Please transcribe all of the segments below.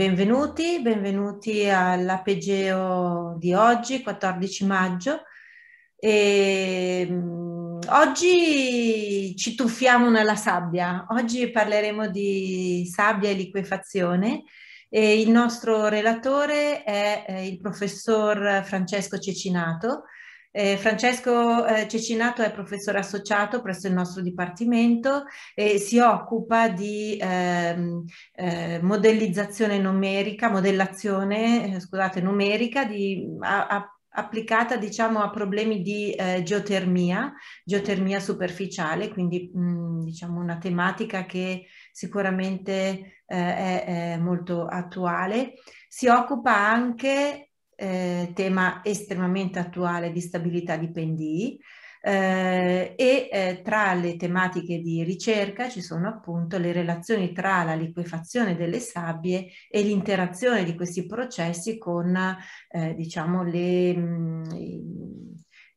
benvenuti, benvenuti all'Apegeo di oggi, 14 maggio. E, mm, oggi ci tuffiamo nella sabbia, oggi parleremo di sabbia e liquefazione e il nostro relatore è eh, il professor Francesco Cecinato eh, Francesco eh, Cecinato è professore associato presso il nostro dipartimento e si occupa di ehm, eh, modellizzazione numerica, modellazione, eh, scusate, numerica di, a, a, applicata diciamo a problemi di eh, geotermia, geotermia superficiale, quindi mh, mm, diciamo una tematica che sicuramente eh, è, è molto attuale. Si occupa anche eh, tema estremamente attuale di stabilità di pendii, eh, e eh, tra le tematiche di ricerca ci sono appunto le relazioni tra la liquefazione delle sabbie e l'interazione di questi processi con eh, diciamo le, mh, mm,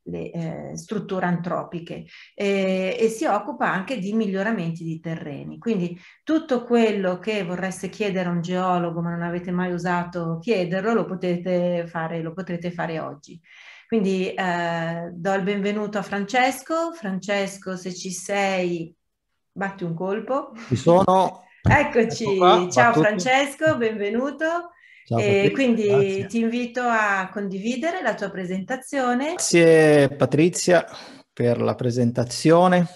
le eh, strutture antropiche eh, e si occupa anche di miglioramenti di terreni. Quindi tutto quello che vorreste chiedere a un geologo ma non avete mai usato chiederlo lo potete fare, lo potrete fare oggi. Quindi eh, do il benvenuto a Francesco. Francesco, se ci sei, batti un colpo. Ci sono. Eccoci. Ecco Ciao Francesco, benvenuto. Ciao, e quindi grazie. ti invito a condividere la tua presentazione. Grazie Patrizia per la presentazione.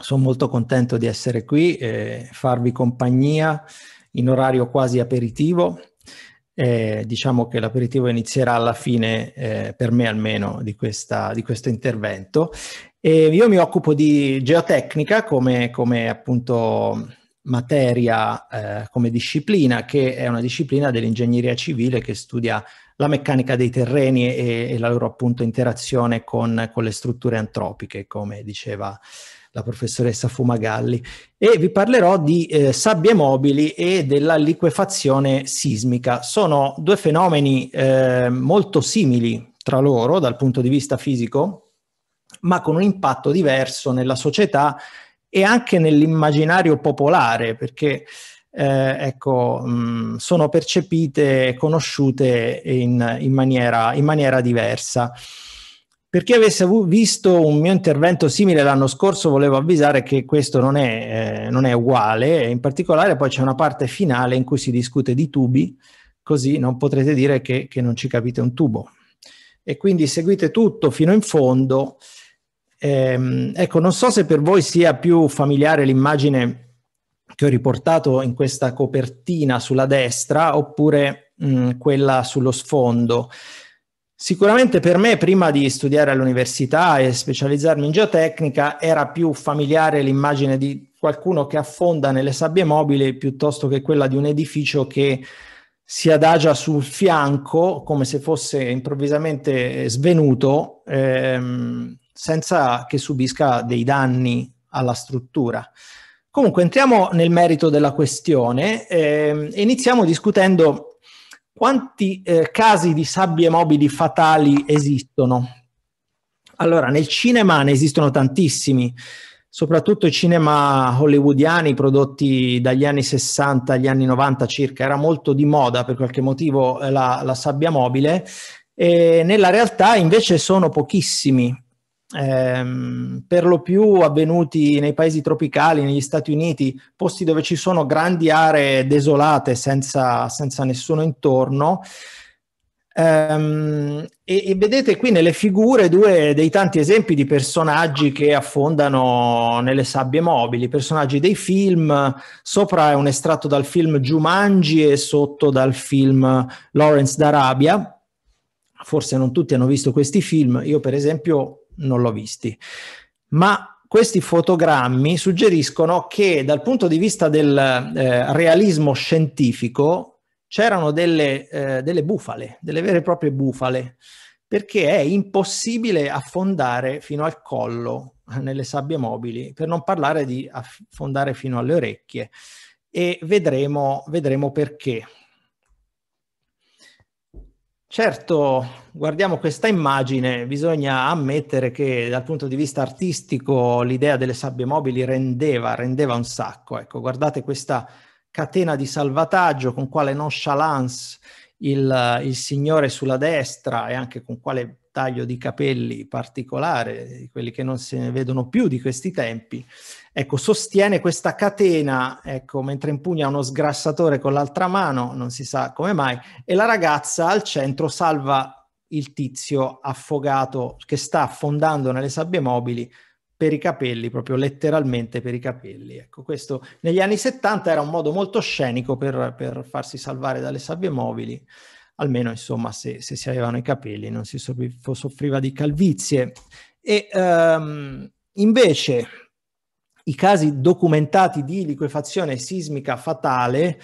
Sono molto contento di essere qui e farvi compagnia in orario quasi aperitivo. Eh, diciamo che l'aperitivo inizierà alla fine, eh, per me almeno, di, questa, di questo intervento. E io mi occupo di geotecnica come, come appunto materia eh, come disciplina, che è una disciplina dell'ingegneria civile che studia la meccanica dei terreni e, e la loro appunto interazione con, con, le strutture antropiche, come diceva la professoressa Fumagalli. E vi parlerò di eh, sabbie mobili e della liquefazione sismica. Sono due fenomeni eh, molto simili tra loro dal punto di vista fisico, ma con un impatto diverso nella società e anche nell'immaginario popolare, perché eh, ecco, mh, mm, sono percepite e conosciute in, in, maniera, in, maniera, diversa. Per chi avesse visto un mio intervento simile l'anno scorso, volevo avvisare che questo non è, eh, non è uguale, in particolare poi c'è una parte finale in cui si discute di tubi, così non potrete dire che, che non ci capite un tubo. E quindi seguite tutto fino in fondo Ehm, ecco, non so se per voi sia più familiare l'immagine che ho riportato in questa copertina sulla destra oppure mh, mm, quella sullo sfondo. Sicuramente per me, prima di studiare all'università e specializzarmi in geotecnica, era più familiare l'immagine di qualcuno che affonda nelle sabbie mobili piuttosto che quella di un edificio che si adagia sul fianco come se fosse improvvisamente svenuto ehm, senza che subisca dei danni alla struttura. Comunque entriamo nel merito della questione eh, e iniziamo discutendo quanti eh, casi di sabbie mobili fatali esistono. Allora, nel cinema ne esistono tantissimi, soprattutto i cinema hollywoodiani prodotti dagli anni 60 agli anni 90 circa, era molto di moda per qualche motivo eh, la, la sabbia mobile, e nella realtà invece sono pochissimi ehm, per lo più avvenuti nei paesi tropicali, negli Stati Uniti, posti dove ci sono grandi aree desolate senza, senza nessuno intorno. Um, e, e, vedete qui nelle figure due dei tanti esempi di personaggi che affondano nelle sabbie mobili, personaggi dei film, sopra è un estratto dal film Jumanji e sotto dal film Lawrence d'Arabia. Forse non tutti hanno visto questi film, io per esempio non l'ho visti. Ma questi fotogrammi suggeriscono che dal punto di vista del eh, realismo scientifico c'erano delle, eh, delle, bufale, delle vere e proprie bufale, perché è impossibile affondare fino al collo nelle sabbie mobili, per non parlare di affondare fino alle orecchie e vedremo, vedremo perché. Certo, guardiamo questa immagine, bisogna ammettere che dal punto di vista artistico l'idea delle sabbie mobili rendeva, rendeva un sacco. Ecco, guardate questa catena di salvataggio con quale nonchalance il, il signore sulla destra e anche con quale taglio di capelli particolare, quelli che non si vedono più di questi tempi, ecco, sostiene questa catena, ecco, mentre impugna uno sgrassatore con l'altra mano, non si sa come mai, e la ragazza al centro salva il tizio affogato che sta affondando nelle sabbie mobili per i capelli, proprio letteralmente per i capelli. Ecco, questo negli anni 70 era un modo molto scenico per, per farsi salvare dalle sabbie mobili almeno insomma se, se si avevano i capelli non si soffriva di calvizie. E um, invece i casi documentati di liquefazione sismica fatale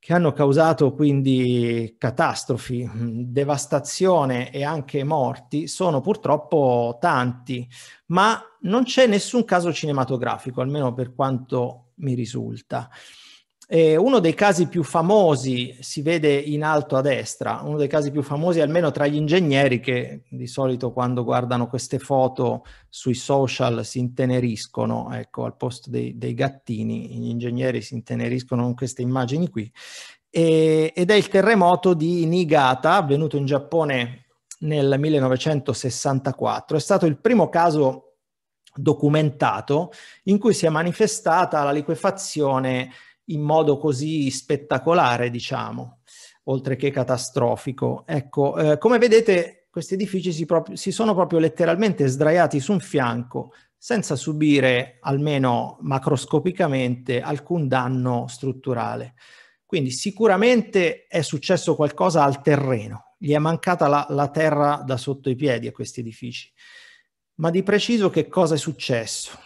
che hanno causato quindi catastrofi, devastazione e anche morti, sono purtroppo tanti, ma non c'è nessun caso cinematografico, almeno per quanto mi risulta. Eh, uno dei casi più famosi si vede in alto a destra, uno dei casi più famosi almeno tra gli ingegneri che di solito quando guardano queste foto sui social si inteneriscono, ecco al posto dei, dei gattini gli ingegneri si inteneriscono con queste immagini qui, e, ed è il terremoto di Niigata avvenuto in Giappone nel 1964, è stato il primo caso documentato in cui si è manifestata la liquefazione in modo così spettacolare, diciamo, oltre che catastrofico. Ecco, eh, come vedete questi edifici si, pro- si sono proprio letteralmente sdraiati su un fianco senza subire, almeno macroscopicamente, alcun danno strutturale. Quindi sicuramente è successo qualcosa al terreno, gli è mancata la, la, terra da sotto i piedi a questi edifici. Ma di preciso che cosa è successo?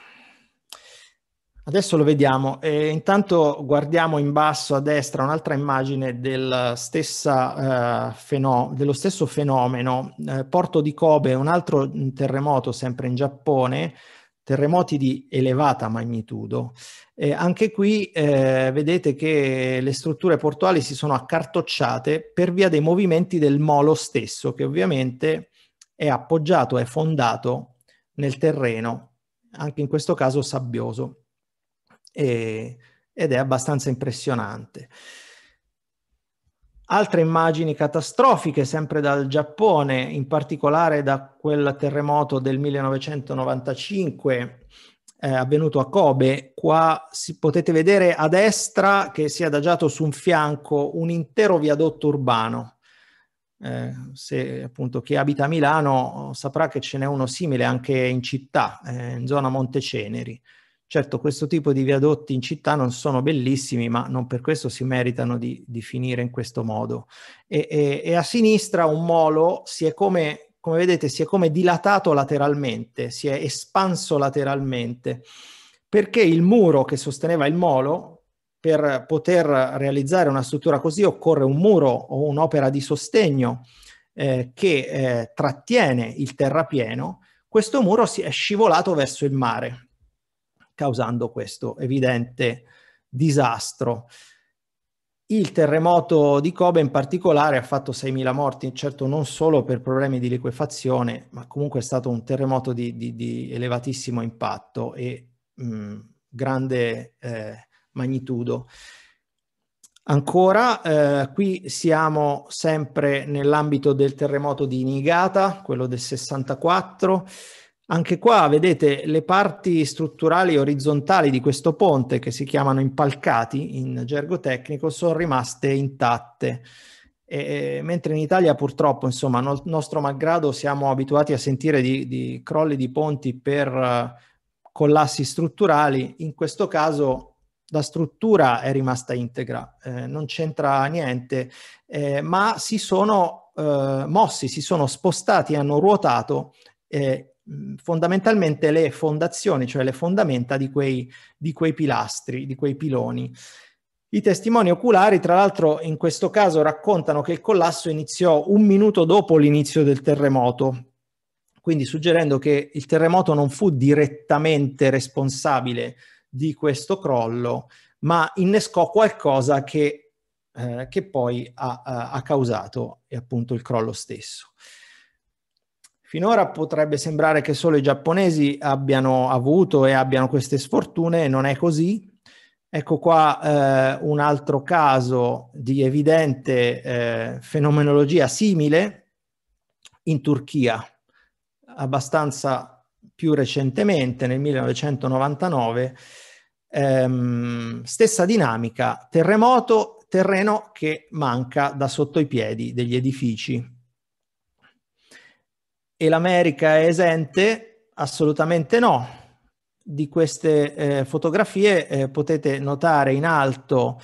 Adesso lo vediamo. E intanto guardiamo in basso a destra un'altra immagine del stessa, eh, feno- dello stesso fenomeno. Eh, Porto di Kobe, un altro mm, terremoto sempre in Giappone, terremoti di elevata magnitudo. Eh, anche qui eh, vedete che le strutture portuali si sono accartocciate per via dei movimenti del molo stesso, che ovviamente è appoggiato, è fondato nel terreno, anche in questo caso sabbioso e, ed è abbastanza impressionante. Altre immagini catastrofiche, sempre dal Giappone, in particolare da quel terremoto del 1995 eh, avvenuto a Kobe. Qua si, potete vedere a destra che si è adagiato su un fianco un intero viadotto urbano. Eh, se appunto chi abita a Milano saprà che ce n'è uno simile anche in città, eh, in zona Monteceneri. Certo, questo tipo di viadotti in città non sono bellissimi, ma non per questo si meritano di, di finire in questo modo. E, e, e, a sinistra un molo si è come, come vedete, si è come dilatato lateralmente, si è espanso lateralmente, perché il muro che sosteneva il molo, per poter realizzare una struttura così occorre un muro o un'opera di sostegno eh, che eh, trattiene il terrapieno, questo muro si è scivolato verso il mare causando questo evidente disastro. Il terremoto di Kobe in particolare ha fatto 6.000 morti, certo non solo per problemi di liquefazione, ma comunque è stato un terremoto di, di, di elevatissimo impatto e mh, mm, grande eh, magnitudo. Ancora, eh, qui siamo sempre nell'ambito del terremoto di Niigata, quello del 64 anche qua vedete le parti strutturali orizzontali di questo ponte, che si chiamano impalcati in gergo tecnico, sono rimaste intatte. E, mentre in Italia purtroppo, insomma, no, nostro malgrado siamo abituati a sentire di, di crolli di ponti per eh, collassi strutturali, in questo caso la struttura è rimasta integra, eh, non c'entra niente, eh, ma si sono eh, mossi, si sono spostati, hanno ruotato eh, fondamentalmente le fondazioni, cioè le fondamenta di quei, di quei pilastri, di quei piloni. I testimoni oculari, tra l'altro, in questo caso raccontano che il collasso iniziò un minuto dopo l'inizio del terremoto, quindi suggerendo che il terremoto non fu direttamente responsabile di questo crollo, ma innescò qualcosa che, eh, che poi ha, ha causato appunto il crollo stesso. Finora potrebbe sembrare che solo i giapponesi abbiano avuto e abbiano queste sfortune, non è così. Ecco qua eh, un altro caso di evidente eh, fenomenologia simile in Turchia, abbastanza più recentemente, nel 1999, ehm, stessa dinamica, terremoto, terreno che manca da sotto i piedi degli edifici e l'America è esente? Assolutamente no. Di queste eh, fotografie eh, potete notare in alto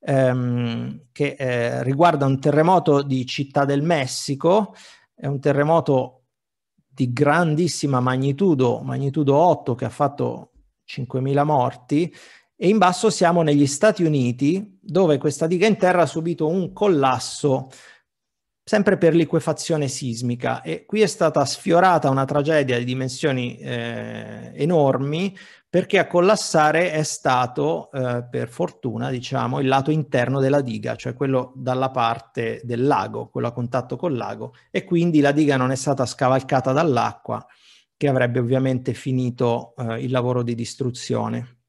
ehm, che eh, riguarda un terremoto di Città del Messico, è un terremoto di grandissima magnitudo, magnitudo 8 che ha fatto 5.000 morti e in basso siamo negli Stati Uniti dove questa diga in terra ha subito un collasso eh, sempre per liquefazione sismica e qui è stata sfiorata una tragedia di dimensioni eh, enormi perché a collassare è stato, eh, per fortuna, diciamo, il lato interno della diga, cioè quello dalla parte del lago, quello a contatto col lago, e quindi la diga non è stata scavalcata dall'acqua, che avrebbe ovviamente finito eh, il lavoro di distruzione.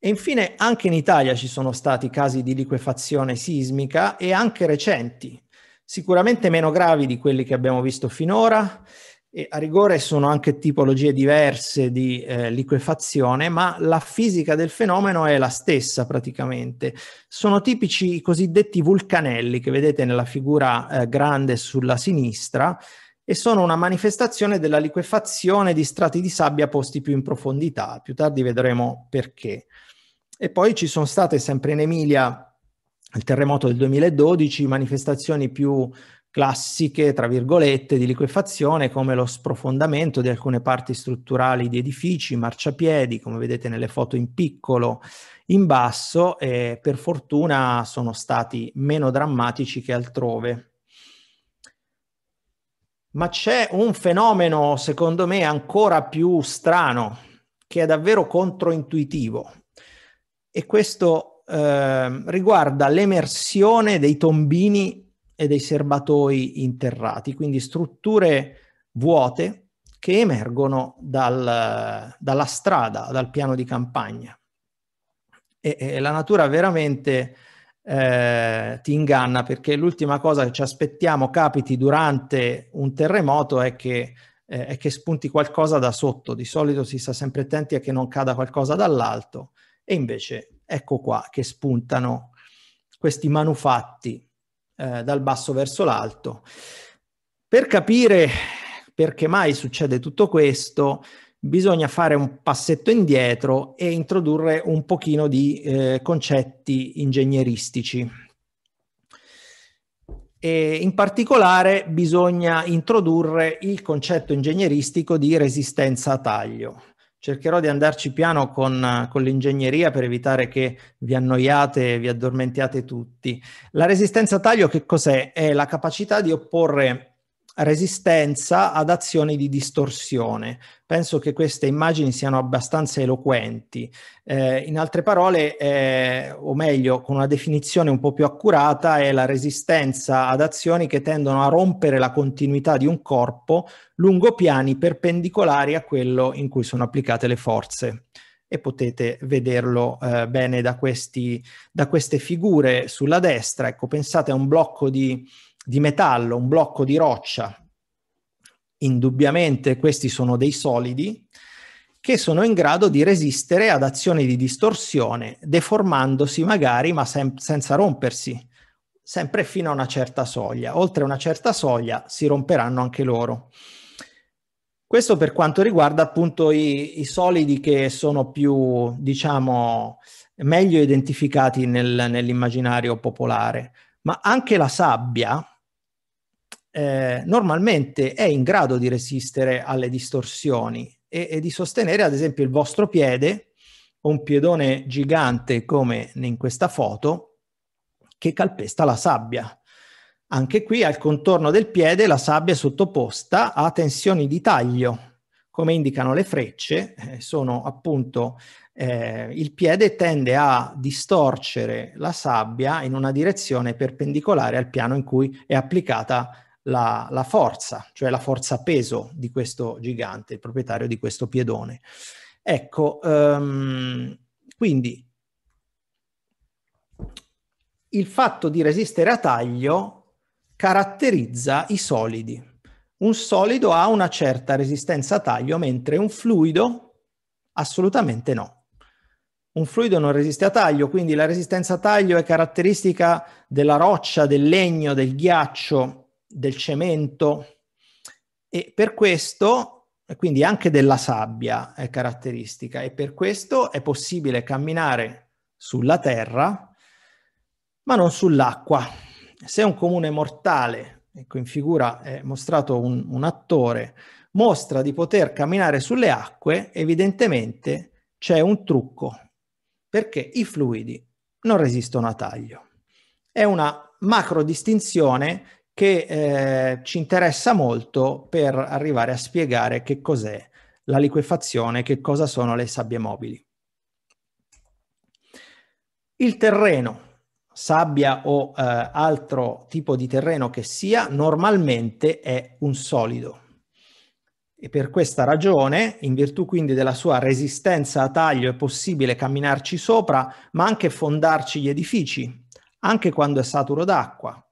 E infine anche in Italia ci sono stati casi di liquefazione sismica e anche recenti, sicuramente meno gravi di quelli che abbiamo visto finora e a rigore sono anche tipologie diverse di eh, liquefazione, ma la fisica del fenomeno è la stessa praticamente. Sono tipici i cosiddetti vulcanelli che vedete nella figura eh, grande sulla sinistra e sono una manifestazione della liquefazione di strati di sabbia posti più in profondità. Più tardi vedremo perché. E poi ci sono state sempre in Emilia, il terremoto del 2012, manifestazioni più classiche, tra virgolette, di liquefazione, come lo sprofondamento di alcune parti strutturali di edifici, marciapiedi, come vedete nelle foto in piccolo, in basso, e per fortuna sono stati meno drammatici che altrove. Ma c'è un fenomeno, secondo me, ancora più strano, che è davvero controintuitivo e questo eh, riguarda l'emersione dei tombini e dei serbatoi interrati, quindi strutture vuote che emergono dal, dalla strada, dal piano di campagna. E, e la natura veramente eh, ti inganna perché l'ultima cosa che ci aspettiamo capiti durante un terremoto è che eh, è che spunti qualcosa da sotto. Di solito si sta sempre attenti a che non cada qualcosa dall'alto e invece ecco qua che spuntano questi manufatti eh, dal basso verso l'alto. Per capire perché mai succede tutto questo, bisogna fare un passetto indietro e introdurre un pochino di eh, concetti ingegneristici. E in particolare bisogna introdurre il concetto ingegneristico di resistenza a taglio cercherò di andarci piano con, con, l'ingegneria per evitare che vi annoiate e vi addormentiate tutti. La resistenza taglio che cos'è? È la capacità di opporre resistenza ad azioni di distorsione. Penso che queste immagini siano abbastanza eloquenti. Eh, in altre parole, eh, o meglio, con una definizione un po' più accurata, è la resistenza ad azioni che tendono a rompere la continuità di un corpo lungo piani perpendicolari a quello in cui sono applicate le forze e potete vederlo eh, bene da, questi, da queste figure sulla destra. Ecco, pensate a un blocco di di metallo, un blocco di roccia, indubbiamente questi sono dei solidi che sono in grado di resistere ad azioni di distorsione, deformandosi magari ma sem- senza rompersi, sempre fino a una certa soglia. Oltre una certa soglia si romperanno anche loro. Questo per quanto riguarda appunto i, i solidi che sono più, diciamo, meglio identificati nel, nell'immaginario popolare, ma anche la sabbia, eh, normalmente è in grado di resistere alle distorsioni e, e di sostenere ad esempio il vostro piede un piedone gigante come in questa foto che calpesta la sabbia. Anche qui al contorno del piede la sabbia è sottoposta a tensioni di taglio, come indicano le frecce, eh, sono appunto eh, il piede tende a distorcere la sabbia in una direzione perpendicolare al piano in cui è applicata la, la forza, cioè la forza peso di questo gigante, il proprietario di questo piedone. Ecco, um, quindi il fatto di resistere a taglio caratterizza i solidi. Un solido ha una certa resistenza a taglio, mentre un fluido assolutamente no. Un fluido non resiste a taglio, quindi la resistenza a taglio è caratteristica della roccia, del legno, del ghiaccio, del cemento e per questo, quindi anche della sabbia è caratteristica, e per questo è possibile camminare sulla terra, ma non sull'acqua. Se un comune mortale, ecco in figura è mostrato un, un attore, mostra di poter camminare sulle acque, evidentemente c'è un trucco, perché i fluidi non resistono a taglio. È una macro distinzione che eh, ci interessa molto per arrivare a spiegare che cos'è la liquefazione, che cosa sono le sabbie mobili. Il terreno, sabbia o eh, altro tipo di terreno che sia, normalmente è un solido. E per questa ragione, in virtù quindi della sua resistenza a taglio, è possibile camminarci sopra, ma anche fondarci gli edifici, anche quando è saturo d'acqua,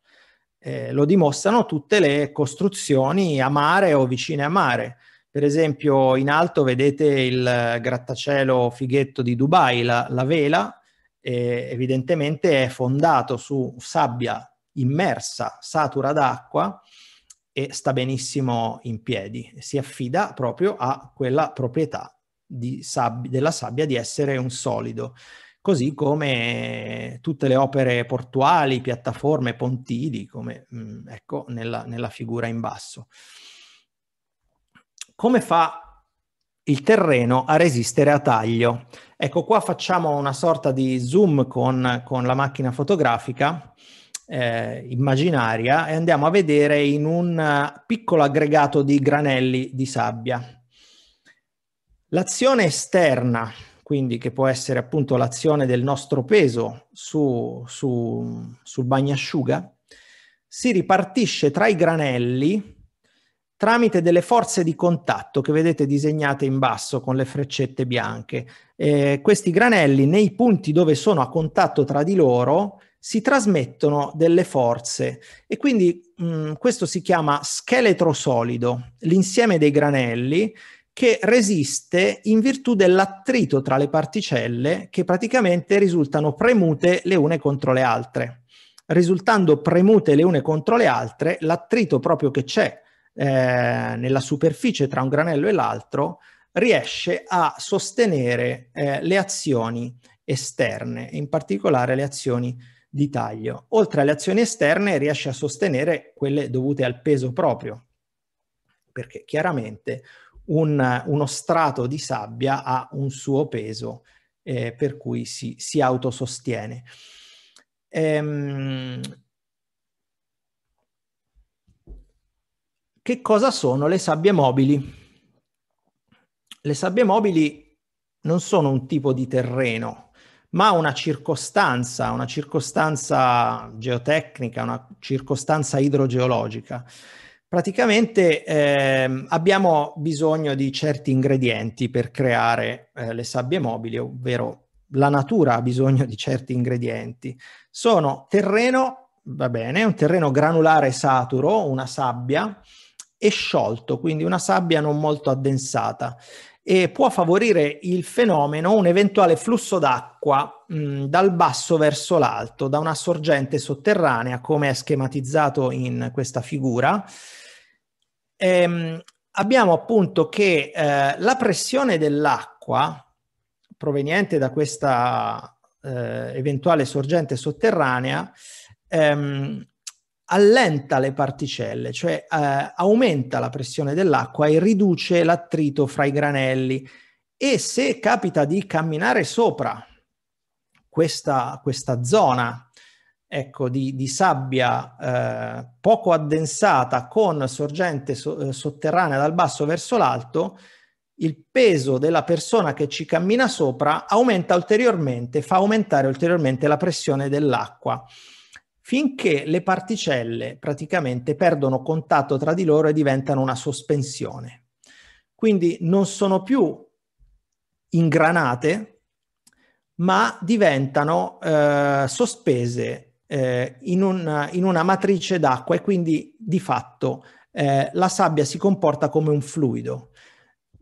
eh, lo dimostrano tutte le costruzioni a mare o vicine a mare. Per esempio, in alto vedete il eh, grattacielo fighetto di Dubai, la, la vela, eh, evidentemente è fondato su sabbia immersa, satura d'acqua e sta benissimo in piedi. Si affida proprio a quella proprietà sabbia, della sabbia di essere un solido così come tutte le opere portuali, piattaforme, pontili, come mm, ecco nella, nella figura in basso. Come fa il terreno a resistere a taglio? Ecco qua facciamo una sorta di zoom con, con la macchina fotografica eh, immaginaria e andiamo a vedere in un piccolo aggregato di granelli di sabbia. L'azione esterna quindi che può essere appunto l'azione del nostro peso su, su, sul bagnasciuga, si ripartisce tra i granelli tramite delle forze di contatto che vedete disegnate in basso con le freccette bianche. Eh, questi granelli nei punti dove sono a contatto tra di loro si trasmettono delle forze e quindi mh, mm, questo si chiama scheletro solido, l'insieme dei granelli che resiste in virtù dell'attrito tra le particelle che praticamente risultano premute le une contro le altre. Risultando premute le une contro le altre, l'attrito proprio che c'è eh, nella superficie tra un granello e l'altro riesce a sostenere eh, le azioni esterne, in particolare le azioni di taglio. Oltre alle azioni esterne riesce a sostenere quelle dovute al peso proprio, perché chiaramente un, uno strato di sabbia ha un suo peso eh, per cui si, si autosostiene. Ehm, che cosa sono le sabbie mobili? Le sabbie mobili non sono un tipo di terreno, ma una circostanza, una circostanza geotecnica, una circostanza idrogeologica. Praticamente ehm, abbiamo bisogno di certi ingredienti per creare eh, le sabbie mobili, ovvero la natura ha bisogno di certi ingredienti. Sono terreno, va bene, un terreno granulare saturo, una sabbia, e sciolto, quindi una sabbia non molto addensata e può favorire il fenomeno un eventuale flusso d'acqua mh, mm, dal basso verso l'alto, da una sorgente sotterranea, come è schematizzato in questa figura, ehm, abbiamo appunto che eh, la pressione dell'acqua proveniente da questa eh, eventuale sorgente sotterranea ehm, allenta le particelle, cioè eh, aumenta la pressione dell'acqua e riduce l'attrito fra i granelli. E se capita di camminare sopra questa, questa zona ecco, di, di sabbia eh, poco addensata con sorgente so, eh, sotterranea dal basso verso l'alto, il peso della persona che ci cammina sopra aumenta ulteriormente, fa aumentare ulteriormente la pressione dell'acqua finché le particelle praticamente perdono contatto tra di loro e diventano una sospensione. Quindi non sono più ingranate, ma diventano eh, sospese eh, in, un, in, una matrice d'acqua e quindi di fatto eh, la sabbia si comporta come un fluido.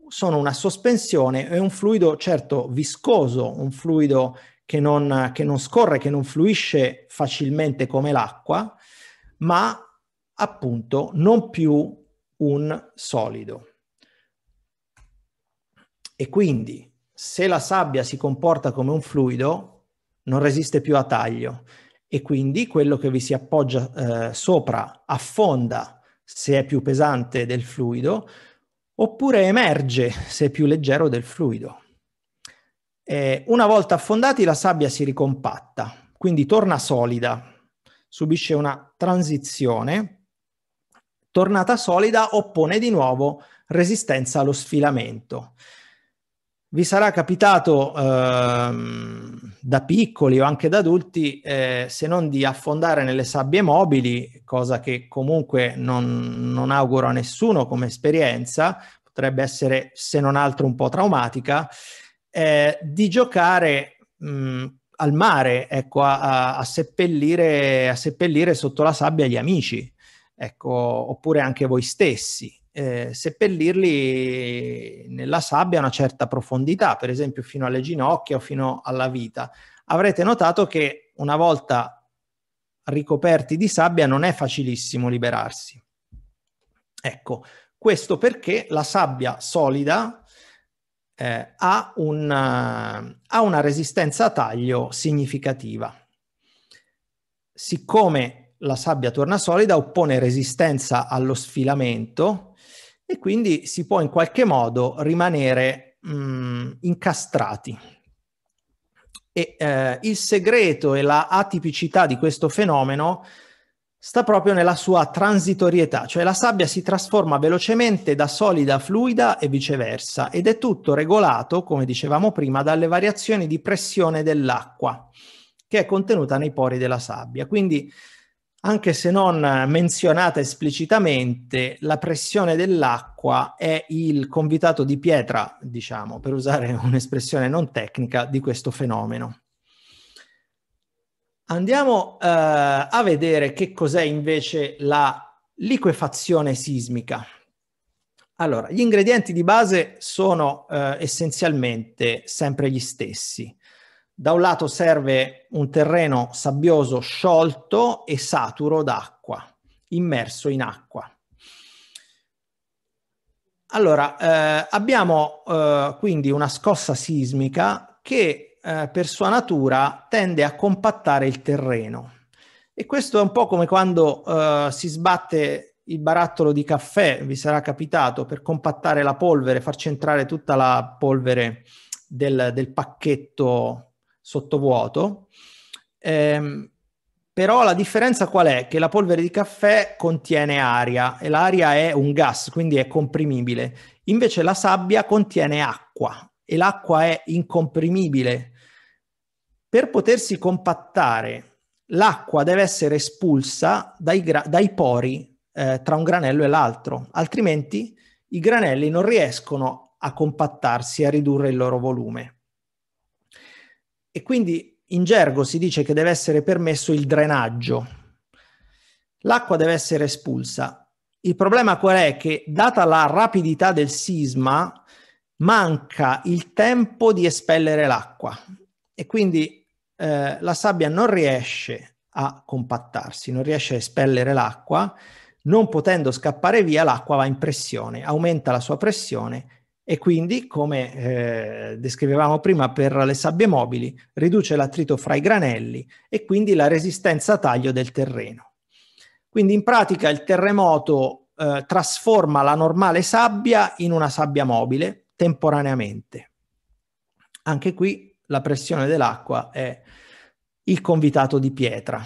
Sono una sospensione e un fluido certo viscoso, un fluido che non, che non scorre, che non fluisce facilmente come l'acqua, ma appunto non più un solido. E quindi se la sabbia si comporta come un fluido, non resiste più a taglio e quindi quello che vi si appoggia eh, sopra affonda se è più pesante del fluido oppure emerge se è più leggero del fluido. Eh, una volta affondati la sabbia si ricompatta, quindi torna solida, subisce una transizione, tornata solida oppone di nuovo resistenza allo sfilamento vi sarà capitato ehm, da piccoli o anche da adulti, eh, se non di affondare nelle sabbie mobili, cosa che comunque non, non, auguro a nessuno come esperienza, potrebbe essere se non altro un po' traumatica, eh, di giocare mh, mm, al mare, ecco, a, a, seppellire, a seppellire sotto la sabbia gli amici, ecco, oppure anche voi stessi eh, seppellirli nella sabbia a una certa profondità, per esempio fino alle ginocchia o fino alla vita. Avrete notato che una volta ricoperti di sabbia non è facilissimo liberarsi. Ecco, questo perché la sabbia solida eh, ha, una, ha una resistenza a taglio significativa. Siccome la sabbia torna solida, oppone resistenza allo sfilamento, e quindi si può in qualche modo rimanere mh, mm, incastrati. E, eh, il segreto e la atipicità di questo fenomeno sta proprio nella sua transitorietà, cioè la sabbia si trasforma velocemente da solida a fluida e viceversa ed è tutto regolato, come dicevamo prima, dalle variazioni di pressione dell'acqua che è contenuta nei pori della sabbia. Quindi anche se non menzionata esplicitamente, la pressione dell'acqua è il convitato di pietra, diciamo, per usare un'espressione non tecnica, di questo fenomeno. Andiamo eh, a vedere che cos'è invece la liquefazione sismica. Allora, gli ingredienti di base sono eh, essenzialmente sempre gli stessi. Da un lato serve un terreno sabbioso, sciolto e saturo d'acqua, immerso in acqua. Allora, eh, abbiamo eh, quindi una scossa sismica che eh, per sua natura tende a compattare il terreno. E questo è un po' come quando eh, si sbatte il barattolo di caffè, vi sarà capitato, per compattare la polvere, farci entrare tutta la polvere del, del pacchetto sottovuoto. Ehm, però la differenza qual è? Che la polvere di caffè contiene aria e l'aria è un gas, quindi è comprimibile. Invece la sabbia contiene acqua e l'acqua è incomprimibile. Per potersi compattare, l'acqua deve essere espulsa dai, gra- dai pori eh, tra un granello e l'altro, altrimenti i granelli non riescono a compattarsi e a ridurre il loro volume. E quindi in gergo si dice che deve essere permesso il drenaggio. L'acqua deve essere espulsa. Il problema qual è? Che data la rapidità del sisma manca il tempo di espellere l'acqua e quindi eh, la sabbia non riesce a compattarsi, non riesce a espellere l'acqua, non potendo scappare via l'acqua va in pressione, aumenta la sua pressione e quindi, come eh, descrivevamo prima per le sabbie mobili, riduce l'attrito fra i granelli e quindi la resistenza a taglio del terreno. Quindi in pratica il terremoto eh, trasforma la normale sabbia in una sabbia mobile temporaneamente. Anche qui la pressione dell'acqua è il convitato di pietra.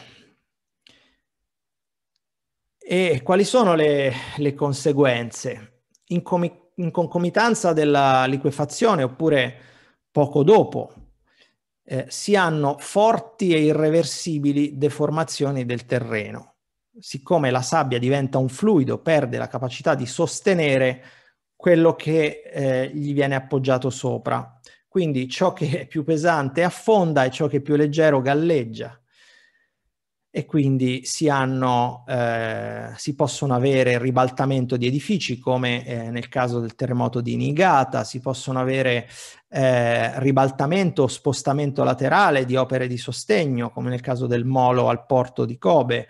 E quali sono le, le conseguenze? Incomi- in concomitanza della liquefazione oppure poco dopo, eh, si hanno forti e irreversibili deformazioni del terreno. Siccome la sabbia diventa un fluido, perde la capacità di sostenere quello che eh, gli viene appoggiato sopra. Quindi ciò che è più pesante affonda e ciò che è più leggero galleggia e quindi si, hanno, eh, si possono avere ribaltamento di edifici come eh, nel caso del terremoto di Niigata, si possono avere eh, ribaltamento o spostamento laterale di opere di sostegno come nel caso del molo al porto di Kobe,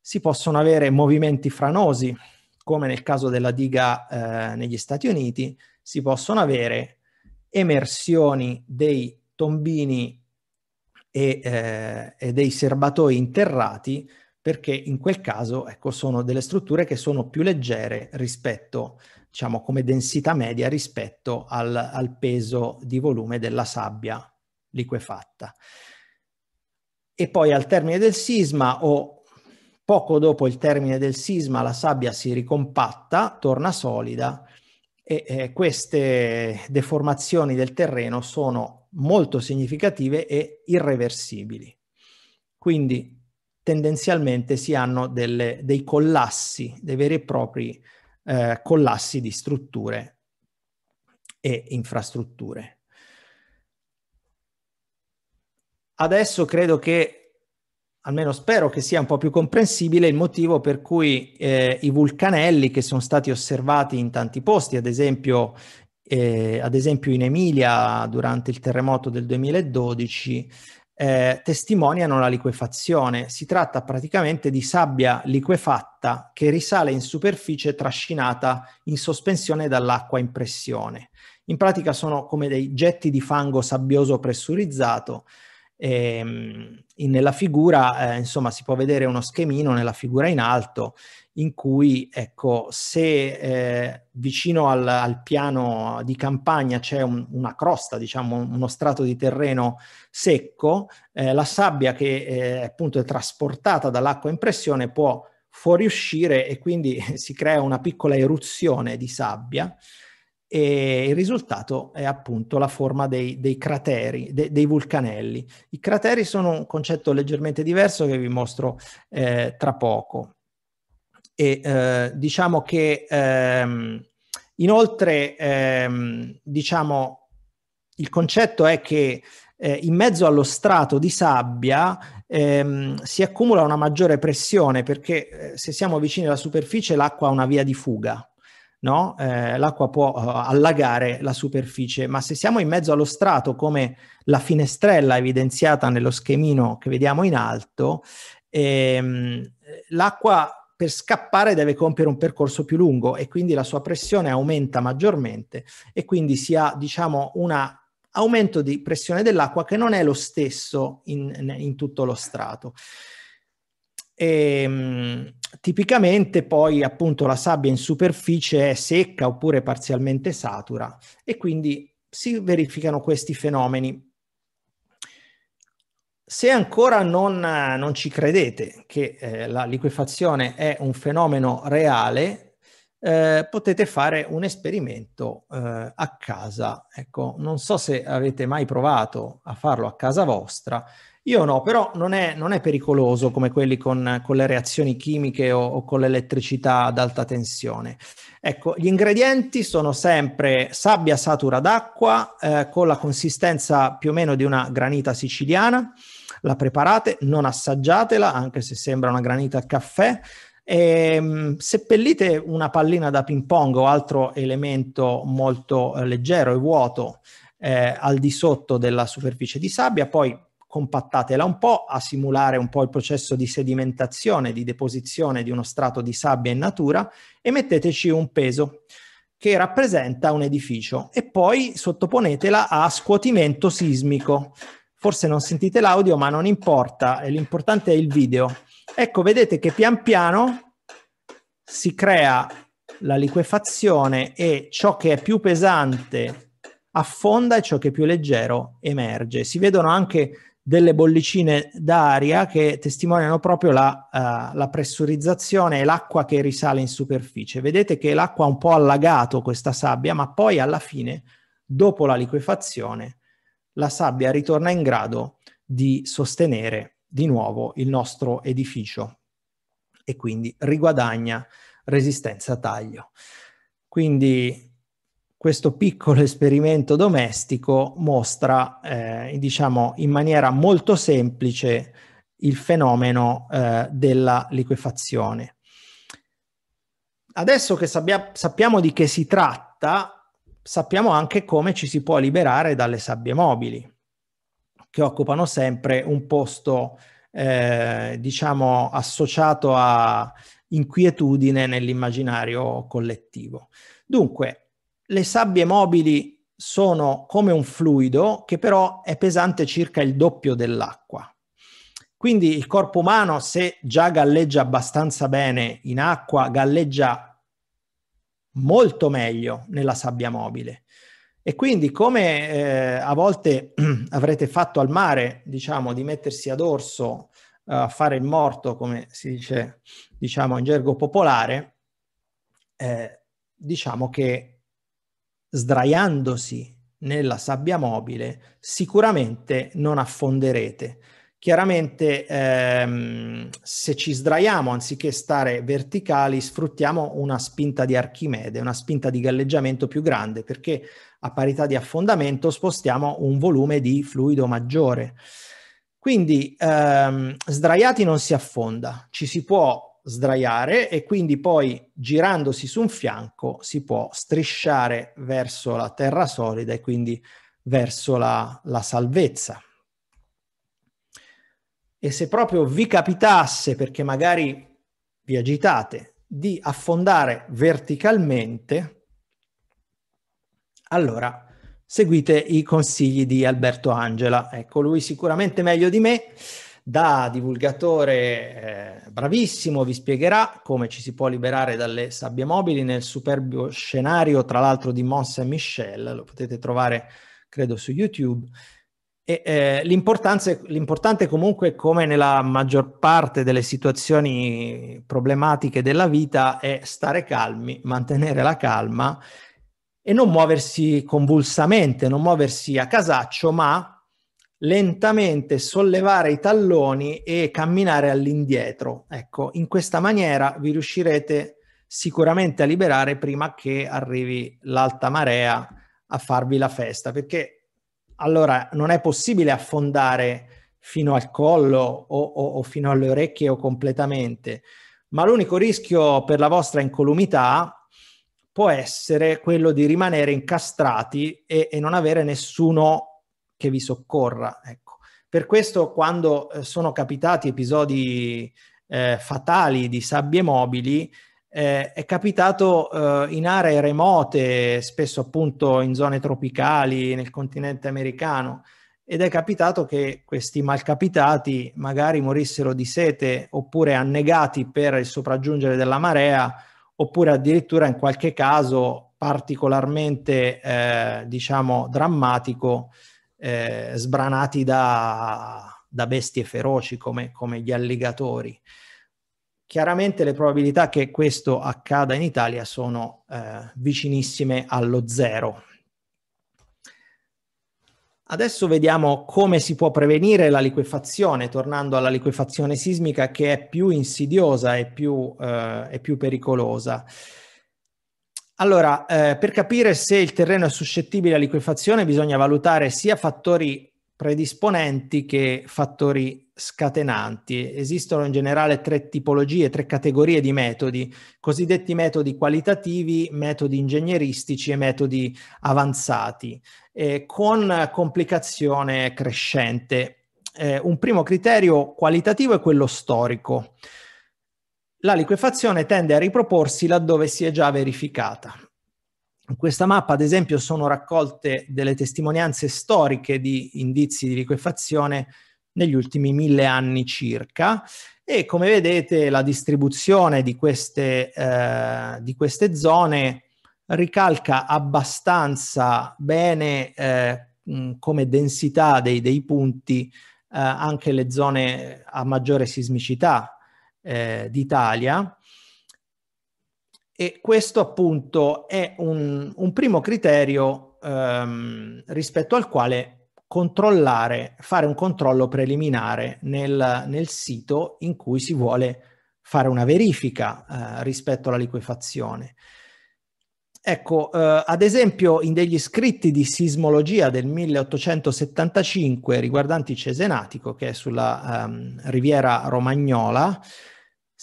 si possono avere movimenti franosi come nel caso della diga eh, negli Stati Uniti, si possono avere emersioni dei tombini e, eh, e dei serbatoi interrati perché in quel caso ecco, sono delle strutture che sono più leggere rispetto, diciamo, come densità media rispetto al, al peso di volume della sabbia liquefatta. E poi al termine del sisma o poco dopo il termine del sisma la sabbia si ricompatta, torna solida e eh, queste deformazioni del terreno sono molto significative e irreversibili. Quindi tendenzialmente si hanno delle, dei collassi, dei veri e propri eh, collassi di strutture e infrastrutture. Adesso credo che, almeno spero che sia un po' più comprensibile il motivo per cui eh, i vulcanelli che sono stati osservati in tanti posti, ad esempio eh, ad esempio in Emilia durante il terremoto del 2012 eh, testimoniano la liquefazione. Si tratta praticamente di sabbia liquefatta che risale in superficie trascinata in sospensione dall'acqua in pressione. In pratica sono come dei getti di fango sabbioso pressurizzato. E, ehm, nella figura, eh, insomma, si può vedere uno schemino nella figura in alto in cui, ecco, se eh, vicino al, al, piano di campagna c'è un, una crosta, diciamo, uno strato di terreno secco, eh, la sabbia che eh, appunto è trasportata dall'acqua in pressione può fuoriuscire e quindi si crea una piccola eruzione di sabbia e il risultato è appunto la forma dei, dei crateri, de, dei vulcanelli. I crateri sono un concetto leggermente diverso che vi mostro eh, tra poco. E eh, diciamo che ehm, inoltre ehm, diciamo, il concetto è che eh, in mezzo allo strato di sabbia ehm, si accumula una maggiore pressione perché eh, se siamo vicini alla superficie l'acqua ha una via di fuga. No? Eh, l'acqua può eh, allagare la superficie, ma se siamo in mezzo allo strato, come la finestrella evidenziata nello schemino che vediamo in alto, ehm, l'acqua per scappare deve compiere un percorso più lungo e quindi la sua pressione aumenta maggiormente e quindi si ha diciamo un aumento di pressione dell'acqua che non è lo stesso in, in tutto lo strato. E, ehm, tipicamente poi appunto la sabbia in superficie è secca oppure parzialmente satura e quindi si verificano questi fenomeni se ancora non, eh, non ci credete che eh, la liquefazione è un fenomeno reale, eh, potete fare un esperimento eh, a casa. Ecco, non so se avete mai provato a farlo a casa vostra. Io no, però non è, non è pericoloso come quelli con, con le reazioni chimiche o, o con l'elettricità ad alta tensione. Ecco, gli ingredienti sono sempre sabbia satura d'acqua eh, con la consistenza più o meno di una granita siciliana, la preparate, non assaggiatela, anche se sembra una granita a caffè. E, ehm, seppellite una pallina da ping pong o altro elemento molto eh, leggero e vuoto eh, al di sotto della superficie di sabbia, poi compattatela un po' a simulare un po' il processo di sedimentazione, di deposizione di uno strato di sabbia in natura e metteteci un peso che rappresenta un edificio e poi sottoponetela a scuotimento sismico. Forse non sentite l'audio, ma non importa, l'importante è il video. Ecco, vedete che pian piano si crea la liquefazione e ciò che è più pesante affonda e ciò che è più leggero emerge. Si vedono anche delle bollicine d'aria che testimoniano proprio la, uh, la pressurizzazione e l'acqua che risale in superficie. Vedete che l'acqua ha un po' allagato questa sabbia, ma poi alla fine, dopo la liquefazione, la sabbia ritorna in grado di sostenere di nuovo il nostro edificio e quindi riguadagna resistenza a taglio. Quindi questo piccolo esperimento domestico mostra eh, diciamo in maniera molto semplice il fenomeno eh, della liquefazione. Adesso che sabbia, sappiamo di che si tratta, sappiamo anche come ci si può liberare dalle sabbie mobili, che occupano sempre un posto, eh, diciamo, associato a inquietudine nell'immaginario collettivo. Dunque, le sabbie mobili sono come un fluido che però è pesante circa il doppio dell'acqua. Quindi il corpo umano, se già galleggia abbastanza bene in acqua, galleggia molto meglio nella sabbia mobile. E quindi come eh, a volte avrete fatto al mare, diciamo, di mettersi a dorso eh, a fare il morto, come si dice, diciamo, in gergo popolare, eh, diciamo che sdraiandosi nella sabbia mobile sicuramente non affonderete Chiaramente ehm, se ci sdraiamo anziché stare verticali sfruttiamo una spinta di Archimede, una spinta di galleggiamento più grande perché a parità di affondamento spostiamo un volume di fluido maggiore. Quindi ehm, sdraiati non si affonda, ci si può sdraiare e quindi poi girandosi su un fianco si può strisciare verso la terra solida e quindi verso la, la salvezza e se proprio vi capitasse, perché magari vi agitate, di affondare verticalmente, allora seguite i consigli di Alberto Angela. Ecco, lui sicuramente meglio di me, da divulgatore eh, bravissimo, vi spiegherà come ci si può liberare dalle sabbie mobili nel superbo scenario, tra l'altro, di Mons e Michel, lo potete trovare credo su YouTube e, eh, l'importante comunque, come nella maggior parte delle situazioni problematiche della vita, è stare calmi, mantenere la calma e non muoversi convulsamente, non muoversi a casaccio, ma lentamente sollevare i talloni e camminare all'indietro. Ecco, in questa maniera vi riuscirete sicuramente a liberare prima che arrivi l'alta marea a farvi la festa, perché allora non è possibile affondare fino al collo o, o, o fino alle orecchie o completamente, ma l'unico rischio per la vostra incolumità può essere quello di rimanere incastrati e, e non avere nessuno che vi soccorra. Ecco. Per questo quando eh, sono capitati episodi eh, fatali di sabbie mobili, eh, è capitato eh, in aree remote, spesso appunto in zone tropicali, nel continente americano, ed è capitato che questi malcapitati magari morissero di sete oppure annegati per il sopraggiungere della marea, oppure addirittura in qualche caso particolarmente, eh, diciamo, drammatico, eh, sbranati da, da, bestie feroci come, come gli alligatori. Chiaramente le probabilità che questo accada in Italia sono eh, vicinissime allo zero. Adesso vediamo come si può prevenire la liquefazione, tornando alla liquefazione sismica che è più insidiosa e più, eh, più pericolosa. Allora, eh, per capire se il terreno è suscettibile a liquefazione bisogna valutare sia fattori predisponenti che fattori scatenanti. Esistono in generale tre tipologie, tre categorie di metodi, cosiddetti metodi qualitativi, metodi ingegneristici e metodi avanzati, eh, con complicazione crescente. Eh, un primo criterio qualitativo è quello storico. La liquefazione tende a riproporsi laddove si è già verificata. In questa mappa, ad esempio, sono raccolte delle testimonianze storiche di indizi di liquefazione negli ultimi mille anni circa e come vedete la distribuzione di queste, eh, di queste zone ricalca abbastanza bene eh, come densità dei, dei punti eh, anche le zone a maggiore sismicità eh, d'Italia e questo appunto è un, un primo criterio ehm, rispetto al quale controllare, fare un controllo preliminare nel, nel sito in cui si vuole fare una verifica eh, rispetto alla liquefazione. Ecco, eh, ad esempio, in degli scritti di sismologia del 1875 riguardanti Cesenatico, che è sulla ehm, riviera romagnola,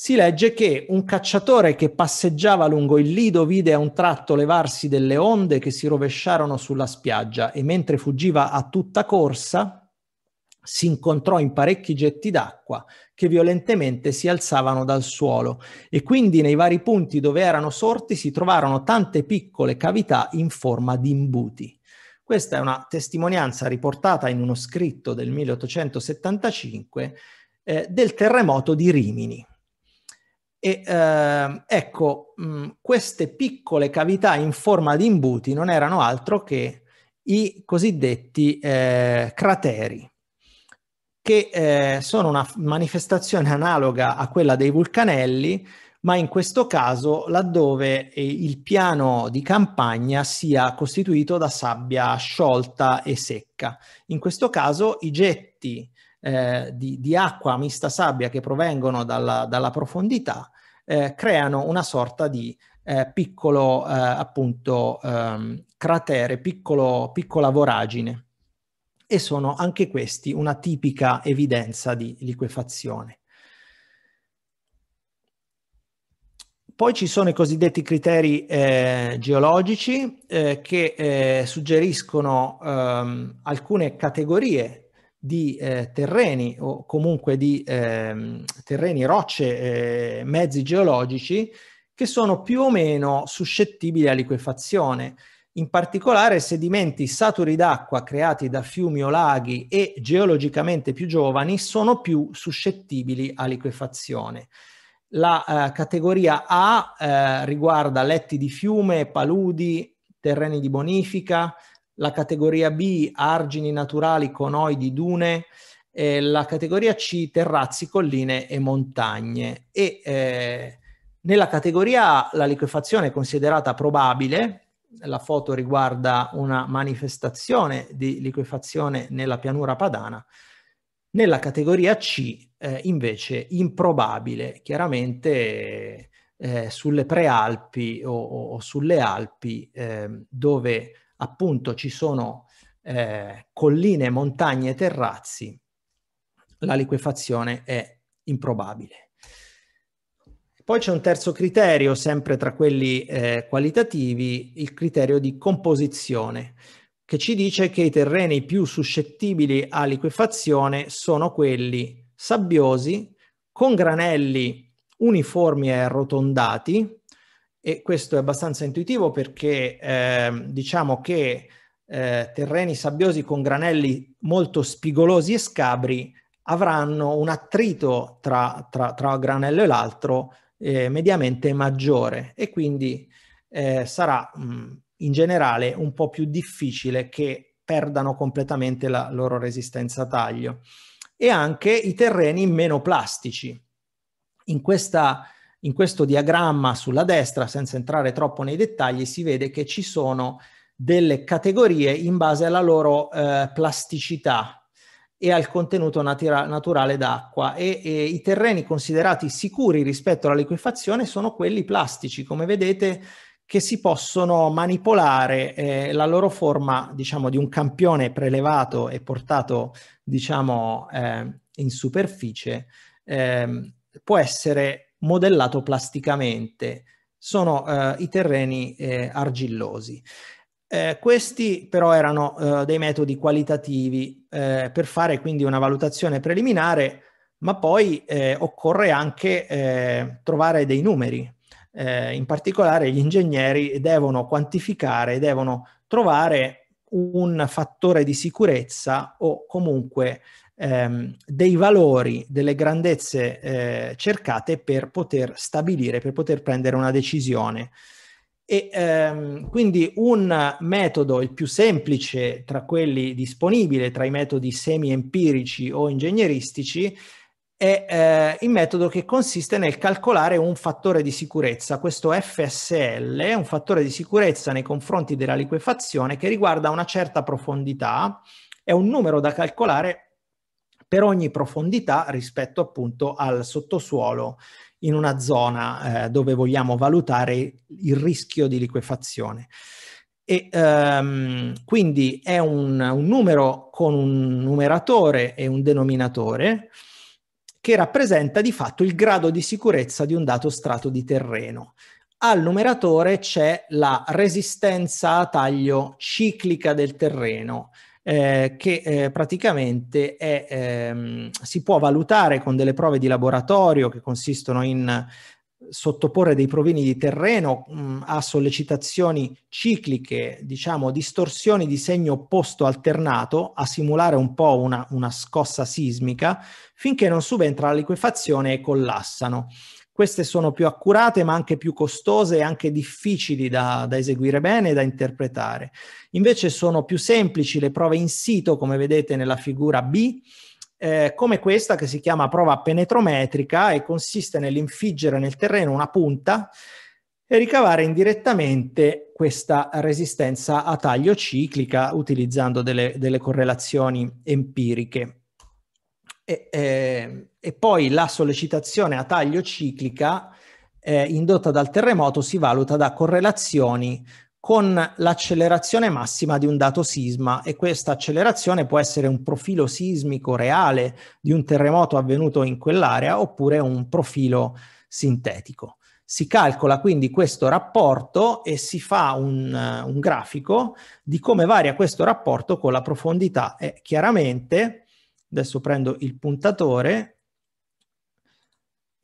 si legge che un cacciatore che passeggiava lungo il lido vide a un tratto levarsi delle onde che si rovesciarono sulla spiaggia e mentre fuggiva a tutta corsa si incontrò in parecchi getti d'acqua che violentemente si alzavano dal suolo e quindi nei vari punti dove erano sorti si trovarono tante piccole cavità in forma di imbuti. Questa è una testimonianza riportata in uno scritto del 1875 eh, del terremoto di Rimini e eh, ecco, mh, mm, queste piccole cavità in forma di imbuti non erano altro che i cosiddetti eh, crateri, che eh, sono una manifestazione analoga a quella dei vulcanelli, ma in questo caso laddove eh, il piano di campagna sia costituito da sabbia sciolta e secca. In questo caso i getti eh, di, di, acqua mista sabbia che provengono dalla, dalla profondità eh, creano una sorta di eh, piccolo eh, appunto ehm, cratere, piccolo, piccola voragine e sono anche questi una tipica evidenza di liquefazione. Poi ci sono i cosiddetti criteri eh, geologici eh, che eh, suggeriscono ehm, alcune categorie di eh, terreni o comunque di eh, terreni, rocce, eh, mezzi geologici che sono più o meno suscettibili a liquefazione. In particolare sedimenti saturi d'acqua creati da fiumi o laghi e geologicamente più giovani sono più suscettibili a liquefazione. La eh, categoria A eh, riguarda letti di fiume, paludi, terreni di bonifica, la categoria B argini naturali, conoidi, dune, eh, la categoria C terrazzi, colline e montagne. E eh, nella categoria A la liquefazione è considerata probabile, la foto riguarda una manifestazione di liquefazione nella pianura padana, nella categoria C eh, invece improbabile, chiaramente eh, sulle prealpi o, o, sulle Alpi eh, dove appunto ci sono eh, colline, montagne, e terrazzi, la liquefazione è improbabile. Poi c'è un terzo criterio, sempre tra quelli eh, qualitativi, il criterio di composizione, che ci dice che i terreni più suscettibili a liquefazione sono quelli sabbiosi, con granelli uniformi e arrotondati, e questo è abbastanza intuitivo perché eh, diciamo che eh, terreni sabbiosi con granelli molto spigolosi e scabri avranno un attrito tra, tra, tra granello e l'altro eh, mediamente maggiore e quindi eh, sarà mh, mm, in generale un po' più difficile che perdano completamente la loro resistenza a taglio e anche i terreni meno plastici. In questa in questo diagramma sulla destra, senza entrare troppo nei dettagli, si vede che ci sono delle categorie in base alla loro eh, plasticità e al contenuto natura- naturale d'acqua e, e i terreni considerati sicuri rispetto alla liquefazione sono quelli plastici, come vedete che si possono manipolare eh, la loro forma, diciamo, di un campione prelevato e portato, diciamo, eh, in superficie, eh, può essere modellato plasticamente, sono eh, i terreni eh, argillosi. Eh, questi però erano eh, dei metodi qualitativi eh, per fare quindi una valutazione preliminare, ma poi eh, occorre anche trovare dei numeri. in particolare gli ingegneri devono quantificare, devono trovare un fattore di sicurezza o comunque ehm, dei valori, delle grandezze eh, cercate per poter stabilire, per poter prendere una decisione. E ehm, quindi un metodo, il più semplice tra quelli disponibili, tra i metodi semi-empirici o ingegneristici, è eh, il metodo che consiste nel calcolare un fattore di sicurezza. Questo FSL è un fattore di sicurezza nei confronti della liquefazione che riguarda una certa profondità, è un numero da calcolare per ogni profondità rispetto appunto al sottosuolo in una zona eh, dove vogliamo valutare il rischio di liquefazione. E, um, quindi è un, un, numero con un numeratore e un denominatore che rappresenta di fatto il grado di sicurezza di un dato strato di terreno. Al numeratore c'è la resistenza a taglio ciclica del terreno, eh, che eh, praticamente è, ehm, si può valutare con delle prove di laboratorio che consistono in sottoporre dei provini di terreno mh, mm, a sollecitazioni cicliche, diciamo distorsioni di segno opposto alternato, a simulare un po' una, una scossa sismica, finché non subentra la liquefazione e collassano. Queste sono più accurate ma anche più costose e anche difficili da, da eseguire bene e da interpretare. Invece sono più semplici le prove in sito, come vedete nella figura B, eh, come questa che si chiama prova penetrometrica e consiste nell'infiggere nel terreno una punta e ricavare indirettamente questa resistenza a taglio ciclica utilizzando delle, delle correlazioni empiriche e, eh, e poi la sollecitazione a taglio ciclica eh, indotta dal terremoto si valuta da correlazioni con l'accelerazione massima di un dato sisma e questa accelerazione può essere un profilo sismico reale di un terremoto avvenuto in quell'area oppure un profilo sintetico. Si calcola quindi questo rapporto e si fa un, un grafico di come varia questo rapporto con la profondità e chiaramente Adesso prendo il puntatore.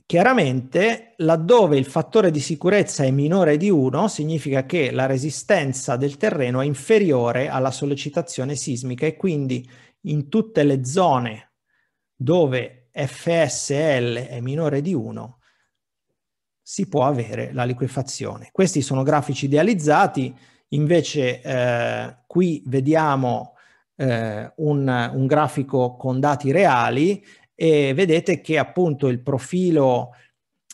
Chiaramente laddove il fattore di sicurezza è minore di 1 significa che la resistenza del terreno è inferiore alla sollecitazione sismica e quindi in tutte le zone dove FSL è minore di 1 si può avere la liquefazione. Questi sono grafici idealizzati, invece eh, qui vediamo eh, un, un grafico con dati reali e vedete che appunto il profilo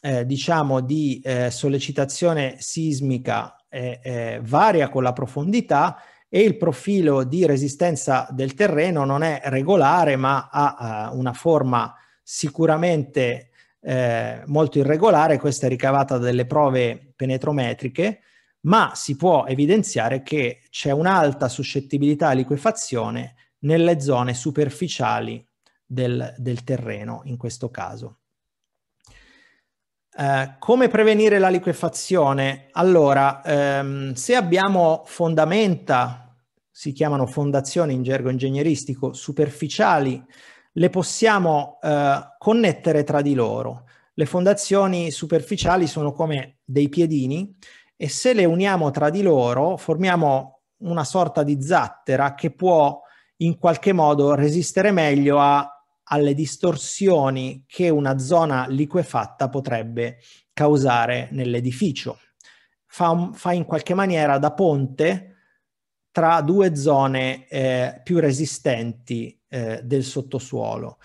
eh, diciamo di eh, sollecitazione sismica eh, eh varia con la profondità e il profilo di resistenza del terreno non è regolare ma ha, ha eh, una forma sicuramente eh, molto irregolare, questa è ricavata dalle prove penetrometriche ma si può evidenziare che c'è un'alta suscettibilità a liquefazione nelle zone superficiali del, del terreno, in questo caso. Eh, come prevenire la liquefazione? Allora, ehm, se abbiamo fondamenta, si chiamano fondazioni in gergo ingegneristico, superficiali, le possiamo eh, connettere tra di loro. Le fondazioni superficiali sono come dei piedini e se le uniamo tra di loro formiamo una sorta di zattera che può in qualche modo resistere meglio a, alle distorsioni che una zona liquefatta potrebbe causare nell'edificio. Fa, fa in qualche maniera da ponte tra due zone eh, più resistenti eh, del sottosuolo.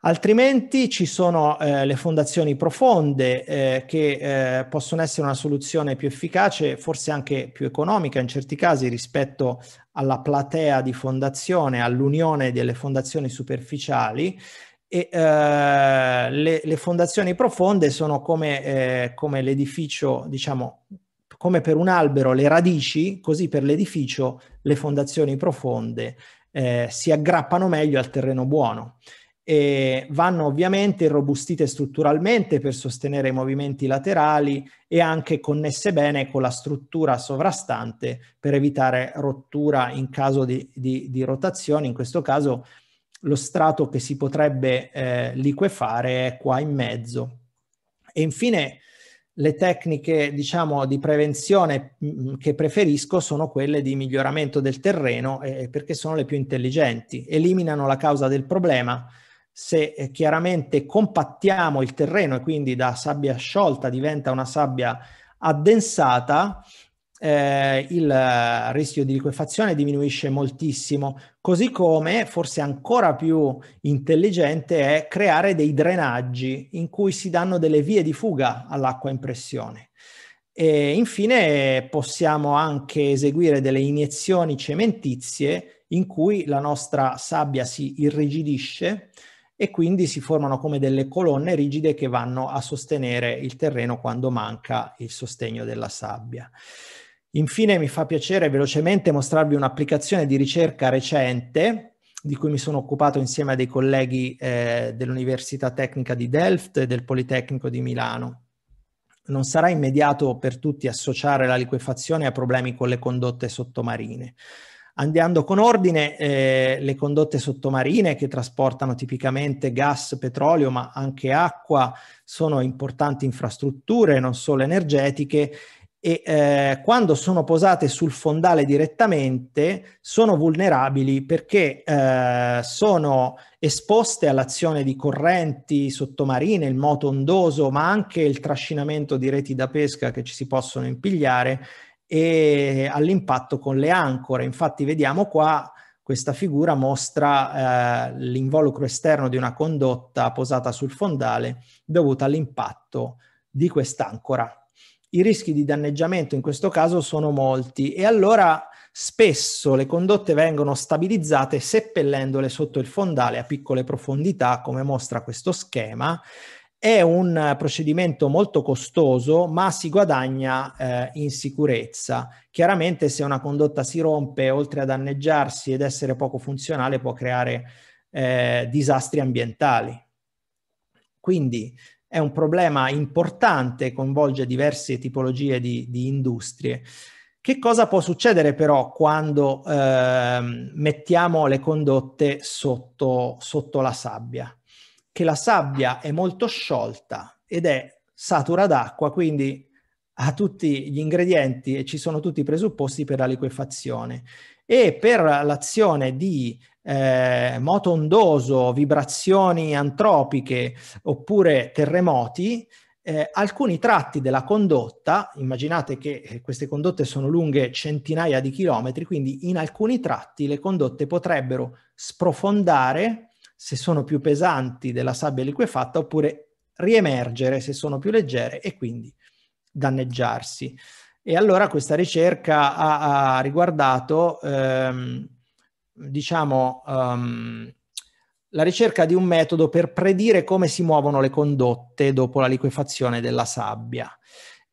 Altrimenti ci sono eh, le fondazioni profonde eh, che eh, possono essere una soluzione più efficace, forse anche più economica in certi casi rispetto alla platea di fondazione, all'unione delle fondazioni superficiali. E, eh, le, le, fondazioni profonde sono come, eh, come l'edificio, diciamo, come per un albero le radici, così per l'edificio le fondazioni profonde eh, si aggrappano meglio al terreno buono e vanno ovviamente robustite strutturalmente per sostenere i movimenti laterali e anche connesse bene con la struttura sovrastante per evitare rottura in caso di, di, di rotazione. In questo caso lo strato che si potrebbe eh, liquefare è qua in mezzo. E infine le tecniche diciamo di prevenzione mm, che preferisco sono quelle di miglioramento del terreno eh, perché sono le più intelligenti, eliminano la causa del problema se eh, chiaramente compattiamo il terreno e quindi da sabbia sciolta diventa una sabbia addensata, eh, il eh, rischio di liquefazione diminuisce moltissimo, così come forse ancora più intelligente è creare dei drenaggi in cui si danno delle vie di fuga all'acqua in pressione. E infine possiamo anche eseguire delle iniezioni cementizie in cui la nostra sabbia si irrigidisce e quindi si formano come delle colonne rigide che vanno a sostenere il terreno quando manca il sostegno della sabbia. Infine mi fa piacere velocemente mostrarvi un'applicazione di ricerca recente di cui mi sono occupato insieme a dei colleghi eh, dell'Università Tecnica di Delft e del Politecnico di Milano. Non sarà immediato per tutti associare la liquefazione a problemi con le condotte sottomarine. Andando con ordine, eh, le condotte sottomarine che trasportano tipicamente gas, petrolio, ma anche acqua, sono importanti infrastrutture, non solo energetiche, e eh, quando sono posate sul fondale direttamente sono vulnerabili perché eh, sono esposte all'azione di correnti sottomarine, il moto ondoso, ma anche il trascinamento di reti da pesca che ci si possono impigliare e all'impatto con le ancore. Infatti vediamo qua questa figura mostra eh, l'involucro esterno di una condotta posata sul fondale dovuta all'impatto di quest'ancora. I rischi di danneggiamento in questo caso sono molti e allora spesso le condotte vengono stabilizzate seppellendole sotto il fondale a piccole profondità, come mostra questo schema, è un eh, procedimento molto costoso, ma si guadagna eh, in sicurezza. Chiaramente se una condotta si rompe, oltre a danneggiarsi ed essere poco funzionale, può creare eh, disastri ambientali. Quindi è un problema importante, coinvolge diverse tipologie di, di industrie. Che cosa può succedere però quando eh, mettiamo le condotte sotto, sotto la sabbia? che la sabbia è molto sciolta ed è satura d'acqua, quindi ha tutti gli ingredienti e ci sono tutti i presupposti per la liquefazione. E per l'azione di eh, moto ondoso, vibrazioni antropiche oppure terremoti, eh, alcuni tratti della condotta, immaginate che eh, queste condotte sono lunghe centinaia di chilometri, quindi in alcuni tratti le condotte potrebbero sprofondare se sono più pesanti della sabbia liquefatta oppure riemergere se sono più leggere e quindi danneggiarsi. E allora questa ricerca ha, ha riguardato, ehm, diciamo, um, la ricerca di un metodo per predire come si muovono le condotte dopo la liquefazione della sabbia.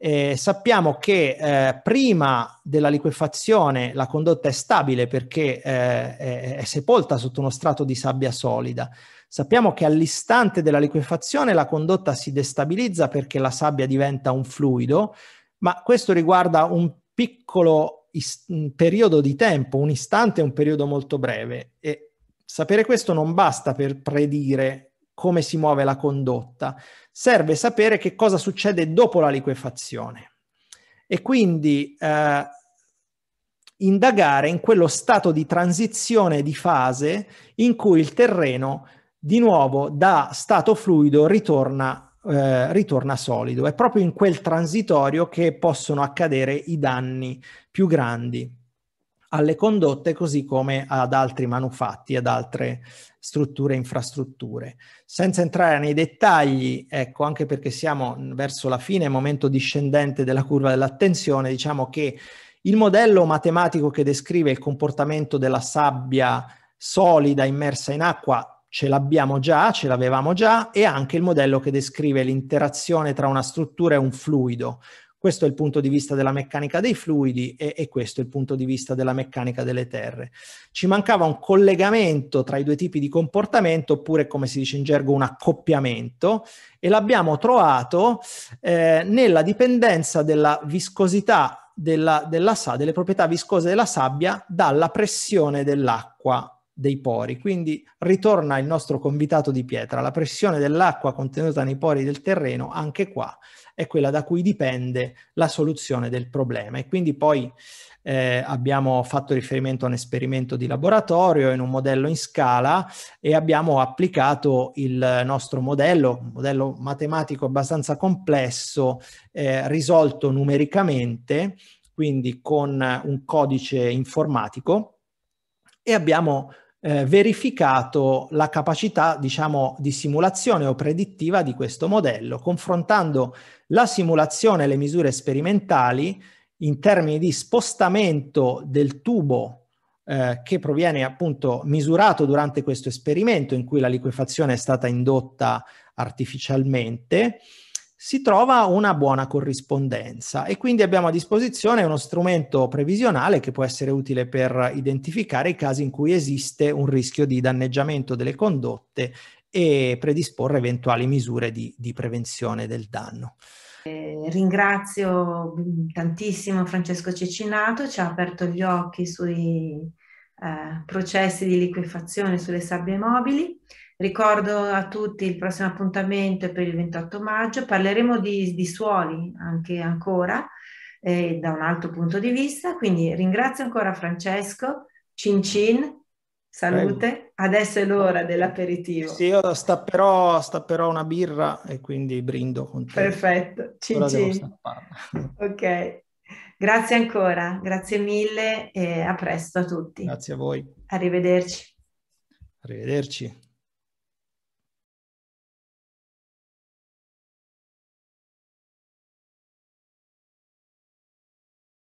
Eh, sappiamo che eh, prima della liquefazione la condotta è stabile perché eh, è, è, sepolta sotto uno strato di sabbia solida. Sappiamo che all'istante della liquefazione la condotta si destabilizza perché la sabbia diventa un fluido, ma questo riguarda un piccolo is- periodo di tempo, un istante, un periodo molto breve. E sapere questo non basta per predire come si muove la condotta, serve sapere che cosa succede dopo la liquefazione e quindi eh, indagare in quello stato di transizione di fase in cui il terreno di nuovo da stato fluido ritorna, eh, ritorna solido. È proprio in quel transitorio che possono accadere i danni più grandi alle condotte così come ad altri manufatti, ad altre strutture e infrastrutture. Senza entrare nei dettagli, ecco, anche perché siamo verso la fine, momento discendente della curva dell'attenzione, diciamo che il modello matematico che descrive il comportamento della sabbia solida immersa in acqua ce l'abbiamo già, ce l'avevamo già, e anche il modello che descrive l'interazione tra una struttura e un fluido. Questo è il punto di vista della meccanica dei fluidi e, e, questo è il punto di vista della meccanica delle terre. Ci mancava un collegamento tra i due tipi di comportamento, oppure come si dice in gergo un accoppiamento, e l'abbiamo trovato eh, nella dipendenza della viscosità della, della, delle proprietà viscose della sabbia dalla pressione dell'acqua dei pori. Quindi ritorna il nostro convitato di pietra, la pressione dell'acqua contenuta nei pori del terreno, anche qua è quella da cui dipende la soluzione del problema. E quindi poi eh, abbiamo fatto riferimento a un esperimento di laboratorio in un modello in scala e abbiamo applicato il nostro modello, un modello matematico abbastanza complesso, eh, risolto numericamente, quindi con un codice informatico, e abbiamo eh, verificato la capacità, diciamo, di simulazione o predittiva di questo modello, confrontando la simulazione e le misure sperimentali in termini di spostamento del tubo eh, che proviene appunto misurato durante questo esperimento in cui la liquefazione è stata indotta artificialmente si trova una buona corrispondenza e quindi abbiamo a disposizione uno strumento previsionale che può essere utile per identificare i casi in cui esiste un rischio di danneggiamento delle condotte e predisporre eventuali misure di, di prevenzione del danno. Eh, ringrazio tantissimo Francesco Cecinato, ci ha aperto gli occhi sui eh, processi di liquefazione sulle sabbie mobili. Ricordo a tutti il prossimo appuntamento è per il 28 maggio, parleremo di, di suoli anche ancora eh, da un altro punto di vista, quindi ringrazio ancora Francesco, Cin Cin, salute, Prego. adesso è l'ora dell'aperitivo. Sì, io stapperò, stapperò, una birra e quindi brindo con te. Perfetto, Cin Cin. Ok, grazie ancora, grazie mille e a presto a tutti. Grazie a voi. Arrivederci. Arrivederci.